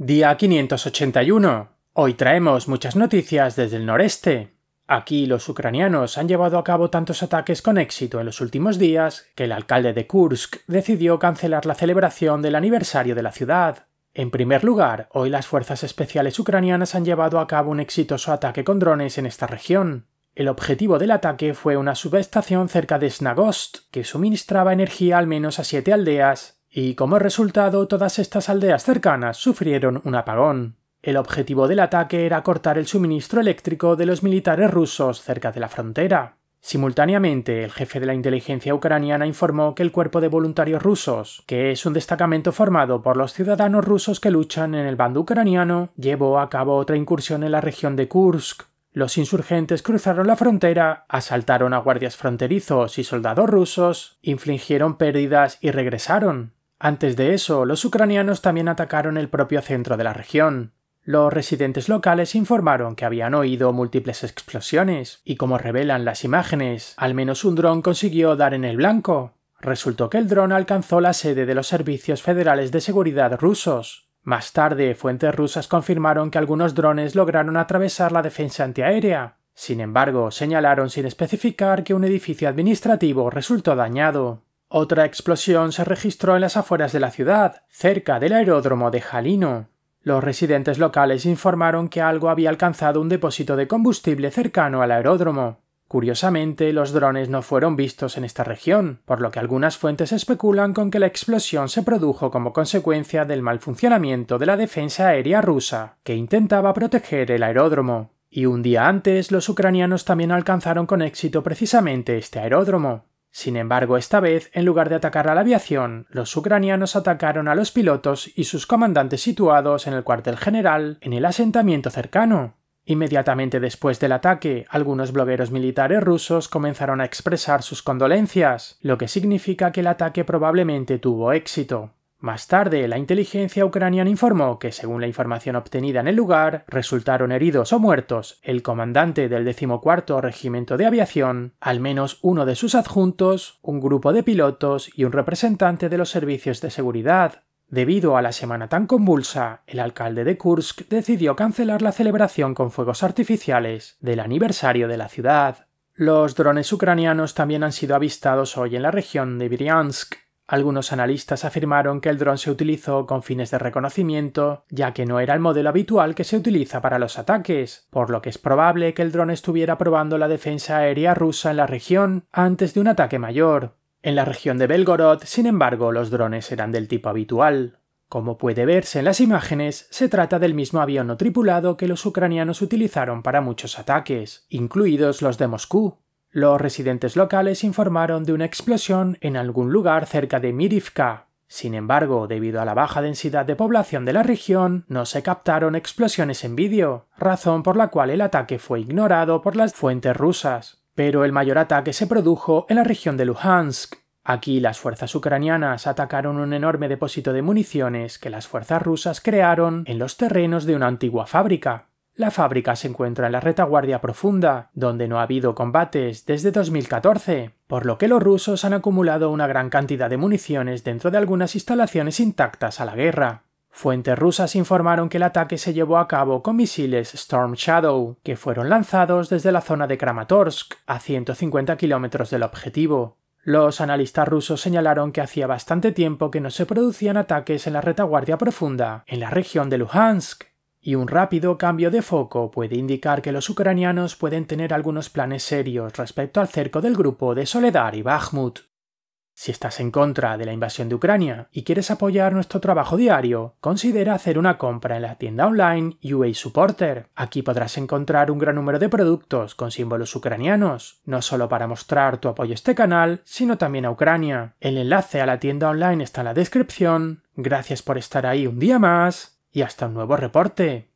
Día 581. Hoy traemos muchas noticias desde el noreste. Aquí los ucranianos han llevado a cabo tantos ataques con éxito en los últimos días que el alcalde de Kursk decidió cancelar la celebración del aniversario de la ciudad. En primer lugar, hoy las fuerzas especiales ucranianas han llevado a cabo un exitoso ataque con drones en esta región. El objetivo del ataque fue una subestación cerca de Snagost, que suministraba energía al menos a siete aldeas y como resultado todas estas aldeas cercanas sufrieron un apagón. El objetivo del ataque era cortar el suministro eléctrico de los militares rusos cerca de la frontera. Simultáneamente, el jefe de la inteligencia ucraniana informó que el Cuerpo de Voluntarios Rusos, que es un destacamento formado por los ciudadanos rusos que luchan en el bando ucraniano, llevó a cabo otra incursión en la región de Kursk. Los insurgentes cruzaron la frontera, asaltaron a guardias fronterizos y soldados rusos, infligieron pérdidas y regresaron. Antes de eso, los ucranianos también atacaron el propio centro de la región. Los residentes locales informaron que habían oído múltiples explosiones, y como revelan las imágenes, al menos un dron consiguió dar en el blanco. Resultó que el dron alcanzó la sede de los servicios federales de seguridad rusos. Más tarde, fuentes rusas confirmaron que algunos drones lograron atravesar la defensa antiaérea. Sin embargo, señalaron sin especificar que un edificio administrativo resultó dañado. Otra explosión se registró en las afueras de la ciudad, cerca del aeródromo de Jalino. Los residentes locales informaron que algo había alcanzado un depósito de combustible cercano al aeródromo. Curiosamente, los drones no fueron vistos en esta región, por lo que algunas fuentes especulan con que la explosión se produjo como consecuencia del mal funcionamiento de la defensa aérea rusa, que intentaba proteger el aeródromo. Y un día antes, los ucranianos también alcanzaron con éxito precisamente este aeródromo. Sin embargo, esta vez, en lugar de atacar a la aviación, los ucranianos atacaron a los pilotos y sus comandantes situados en el cuartel general, en el asentamiento cercano. Inmediatamente después del ataque, algunos blogueros militares rusos comenzaron a expresar sus condolencias, lo que significa que el ataque probablemente tuvo éxito. Más tarde, la inteligencia ucraniana informó que, según la información obtenida en el lugar, resultaron heridos o muertos el comandante del decimocuarto Regimiento de Aviación, al menos uno de sus adjuntos, un grupo de pilotos y un representante de los servicios de seguridad. Debido a la semana tan convulsa, el alcalde de Kursk decidió cancelar la celebración con fuegos artificiales del aniversario de la ciudad. Los drones ucranianos también han sido avistados hoy en la región de Bryansk, algunos analistas afirmaron que el dron se utilizó con fines de reconocimiento, ya que no era el modelo habitual que se utiliza para los ataques, por lo que es probable que el dron estuviera probando la defensa aérea rusa en la región antes de un ataque mayor. En la región de Belgorod, sin embargo, los drones eran del tipo habitual. Como puede verse en las imágenes, se trata del mismo avión no tripulado que los ucranianos utilizaron para muchos ataques, incluidos los de Moscú. Los residentes locales informaron de una explosión en algún lugar cerca de Mirivka. Sin embargo, debido a la baja densidad de población de la región, no se captaron explosiones en vídeo, razón por la cual el ataque fue ignorado por las fuentes rusas. Pero el mayor ataque se produjo en la región de Luhansk. Aquí las fuerzas ucranianas atacaron un enorme depósito de municiones que las fuerzas rusas crearon en los terrenos de una antigua fábrica. La fábrica se encuentra en la retaguardia profunda, donde no ha habido combates desde 2014, por lo que los rusos han acumulado una gran cantidad de municiones dentro de algunas instalaciones intactas a la guerra. Fuentes rusas informaron que el ataque se llevó a cabo con misiles Storm Shadow, que fueron lanzados desde la zona de Kramatorsk, a 150 kilómetros del objetivo. Los analistas rusos señalaron que hacía bastante tiempo que no se producían ataques en la retaguardia profunda, en la región de Luhansk, y un rápido cambio de foco puede indicar que los ucranianos pueden tener algunos planes serios respecto al cerco del grupo de Soledar y Bakhmut. Si estás en contra de la invasión de Ucrania y quieres apoyar nuestro trabajo diario, considera hacer una compra en la tienda online UA Supporter. Aquí podrás encontrar un gran número de productos con símbolos ucranianos, no solo para mostrar tu apoyo a este canal, sino también a Ucrania. El enlace a la tienda online está en la descripción. Gracias por estar ahí un día más y hasta un nuevo reporte.